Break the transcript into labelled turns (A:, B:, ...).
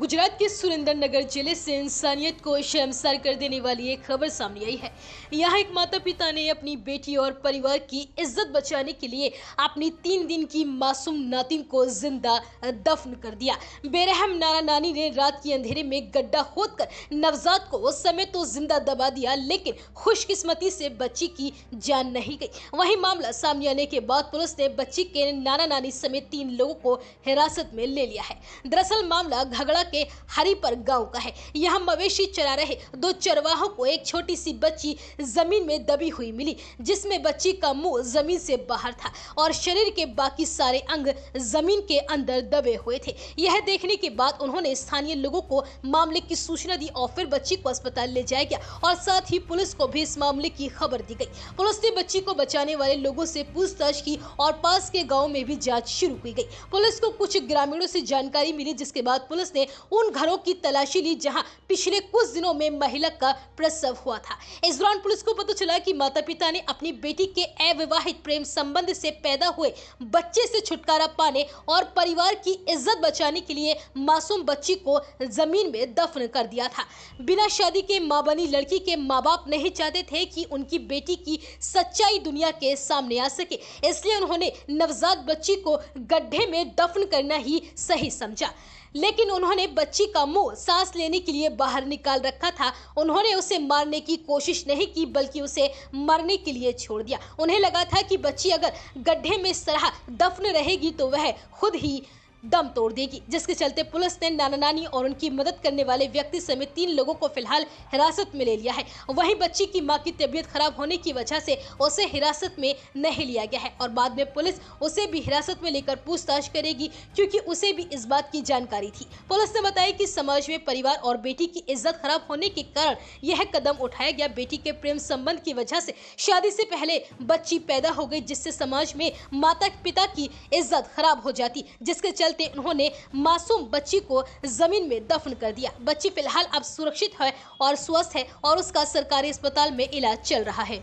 A: गुजरात के सुरेंद्र नगर जिले से इंसानियत को शर्मसार कर देने वाली एक खबर सामने आई है यहाँ एक माता पिता ने अपनी बेटी और परिवार की इज्जत बचाने के लिए अपनी तीन दिन की मासूम नातिन को जिंदा दफन कर दिया बेरहम नाना नानी ने रात के अंधेरे में गड्ढा खोद कर नवजात को उस समय तो जिंदा दबा दिया लेकिन खुशकिस्मती से बच्ची की जान नहीं गई वही मामला सामने आने के बाद पुलिस ने बच्ची के नाना नानी समेत तीन लोगों को हिरासत में ले लिया है दरअसल मामला घगड़ा खंडवा के हरिपर गांव का है यहाँ मवेशी चरा रहे दो चरवाहों को एक छोटी सी बच्ची जमीन में दबी हुई मिली जिसमें बच्ची का मुंह जमीन से बाहर था और शरीर के बाकी सारे अंग जमीन के अंदर दबे हुए थे यह देखने के बाद उन्होंने स्थानीय लोगों को मामले की सूचना दी और फिर बच्ची को अस्पताल ले जाया गया और साथ ही पुलिस को भी इस मामले की खबर दी गई पुलिस ने बच्ची को बचाने वाले लोगों से पूछताछ की और पास के गाँव में भी जाँच शुरू की गई पुलिस को कुछ ग्रामीणों से जानकारी मिली जिसके बाद पुलिस ने उन घरों की तलाशी ली जहां पिछले कुछ दिनों में महिला का प्रसव हुआ था इस दौरान पुलिस को पता चला कि माता पिता ने अपनी बेटी के अविवाहित प्रेम संबंध से पैदा हुए बच्चे से छुटकारा पाने और परिवार की इज्जत बचाने के लिए मासूम बच्ची को जमीन में दफन कर दिया था बिना शादी के माँ बनी लड़की के माँ बाप नहीं चाहते थे कि उनकी बेटी की सच्चाई दुनिया के सामने आ सके इसलिए उन्होंने नवजात बच्ची को गड्ढे में दफन करना ही सही समझा लेकिन उन्होंने बच्ची का मुंह सांस लेने के लिए बाहर निकाल रखा था उन्होंने उसे मारने की कोशिश नहीं की बल्कि उसे मरने के लिए छोड़ दिया उन्हें लगा था कि बच्ची अगर गड्ढे में सराह दफन रहेगी तो वह खुद ही दम तोड़ देगी जिसके चलते पुलिस ने नाना नानी और उनकी मदद करने वाले व्यक्ति समेत तीन लोगों को फिलहाल हिरासत में ले लिया है वहीं बच्ची की मां की तबीयत खराब होने की वजह से उसे हिरासत में नहीं लिया गया है और बाद में पुलिस उसे भी हिरासत में लेकर पूछताछ करेगी क्योंकि उसे भी इस बात की जानकारी थी पुलिस ने बताया की समाज में परिवार और बेटी की इज्जत खराब होने के कारण यह कदम उठाया गया बेटी के प्रेम संबंध की वजह से शादी से पहले बच्ची पैदा हो गई जिससे समाज में माता पिता की इज्जत खराब हो जाती जिसके चलते चलते उन्होंने मासूम बच्ची को जमीन में दफन कर दिया बच्ची फिलहाल अब सुरक्षित है और स्वस्थ है और उसका सरकारी अस्पताल में इलाज चल रहा है